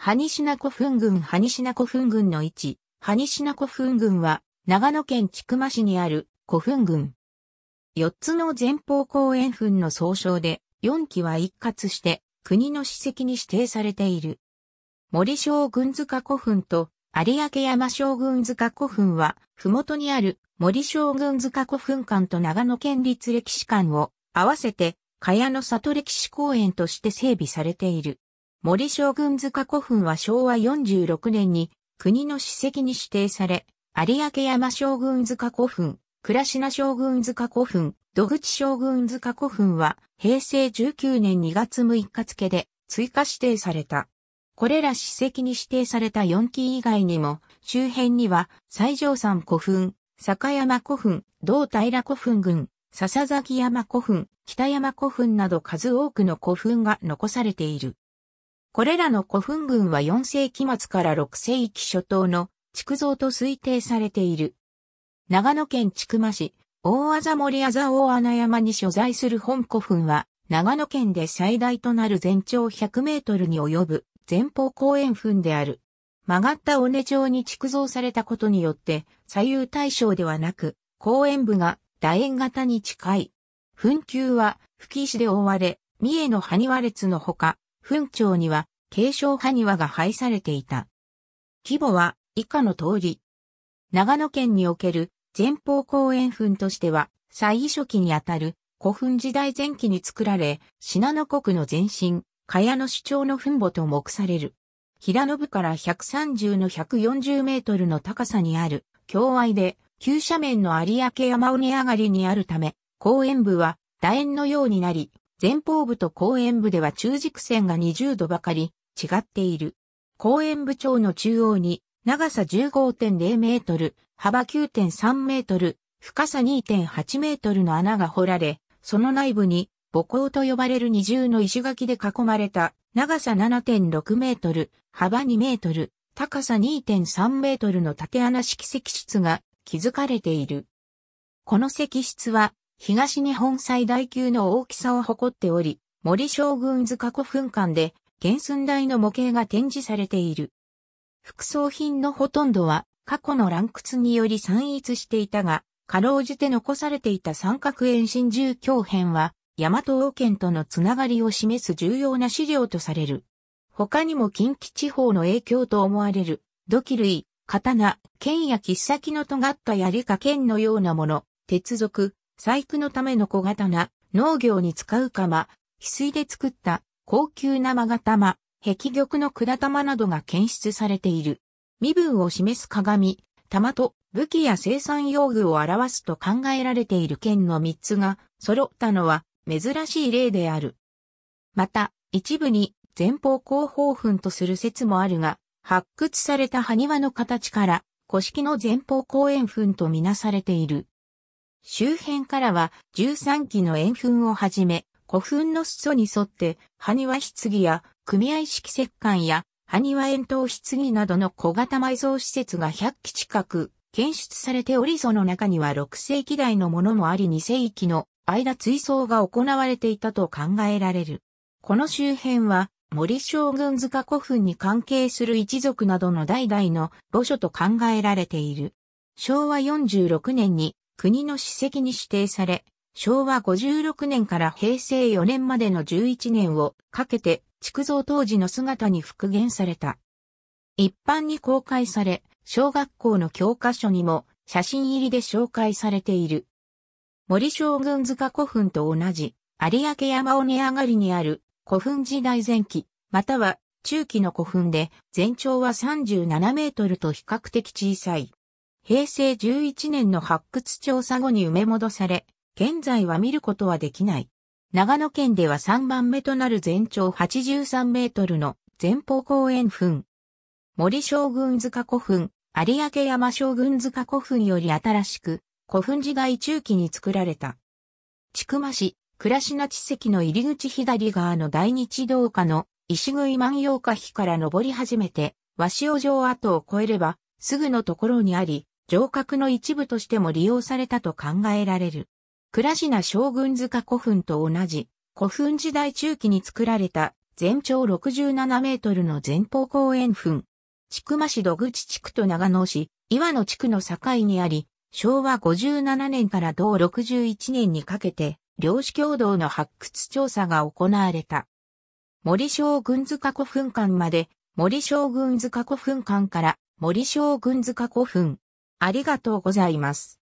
ハニシナ古墳群ハニシナ古墳群の位置、ハニシナ古墳群は、長野県千曲市にある古墳群。4つの前方後円墳の総称で、4基は一括して、国の史跡に指定されている。森将軍塚古墳と、有明山将軍塚古墳は、麓にある森将軍塚古墳館と長野県立歴史館を、合わせて、茅野里歴史公園として整備されている。森将軍塚古墳は昭和46年に国の史跡に指定され、有明山将軍塚古墳、倉科将軍塚古墳、土口将軍塚古墳は平成19年2月6日付で追加指定された。これら史跡に指定された4基以外にも、周辺には西条山古墳、坂山古墳、道平古墳群、笹崎山古墳、北山古墳など数多くの古墳が残されている。これらの古墳群は4世紀末から6世紀初頭の築造と推定されている。長野県千曲市、大あざ森あざ大穴山に所在する本古墳は、長野県で最大となる全長100メートルに及ぶ前方後円墳である。曲がった尾根状に築造されたことによって、左右対称ではなく、公園部が楕円型に近い。墳丘は、吹石で覆われ、三重の埴輪列のほか、墳町には継承派庭が配されていた。規模は以下の通り。長野県における前方公園墳としては、最初期にあたる古墳時代前期に作られ、信濃国の前身、茅野主張の墳墓と目される。平野部から130の140メートルの高さにある、境愛で、急斜面の有明山を根上がりにあるため、公園部は楕円のようになり、前方部と後円部では中軸線が20度ばかり違っている。後円部長の中央に長さ15.0メートル、幅9.3メートル、深さ2.8メートルの穴が掘られ、その内部に母校と呼ばれる二重の石垣で囲まれた長さ7.6メートル、幅2メートル、高さ2.3メートルの縦穴式石室が築かれている。この石室は東日本最大級の大きさを誇っており、森将軍塚古墳館で原寸大の模型が展示されている。副葬品のほとんどは過去の乱屈により散逸していたが、かろうじて残されていた三角円真珠鏡編は、大和王権とのつながりを示す重要な資料とされる。他にも近畿地方の影響と思われる、土器類、刀、剣や切っ先の尖った槍か剣のようなもの、鉄属、細工のための小刀、農業に使う釜、翡翠で作った高級な勾玉、壁玉の管玉などが検出されている。身分を示す鏡、玉と武器や生産用具を表すと考えられている剣の3つが揃ったのは珍しい例である。また、一部に前方後方墳とする説もあるが、発掘された埴輪の形から、古式の前方後円墳とみなされている。周辺からは13基の円墳をはじめ、古墳の裾に沿って、埴輪棺や組合式石棺や埴輪円筒棺などの小型埋蔵施設が100基近く検出されておりその中には6世紀代のものもあり2世紀の間追葬が行われていたと考えられる。この周辺は森将軍塚古墳に関係する一族などの代々の墓所と考えられている。昭和46年に国の史跡に指定され、昭和56年から平成4年までの11年をかけて築造当時の姿に復元された。一般に公開され、小学校の教科書にも写真入りで紹介されている。森将軍塚古墳と同じ、有明山尾根上がりにある古墳時代前期、または中期の古墳で全長は37メートルと比較的小さい。平成11年の発掘調査後に埋め戻され、現在は見ることはできない。長野県では3番目となる全長83メートルの前方後円墳。森将軍塚古墳、有明山将軍塚古墳より新しく、古墳時代中期に作られた。千曲市、倉科地石の入り口左側の大日道下の石食い万葉花碑から登り始めて、和潮城跡を越えれば、すぐのところにあり、城郭の一部としても利用されたと考えられる。倉科将軍塚古墳と同じ、古墳時代中期に作られた全長67メートルの前方公園墳。千曲市土口地区と長野市、岩野地区の境にあり、昭和57年から同61年にかけて、漁師共同の発掘調査が行われた。森将軍塚古墳館まで、森将軍塚古墳館から森将軍塚古墳、ありがとうございます。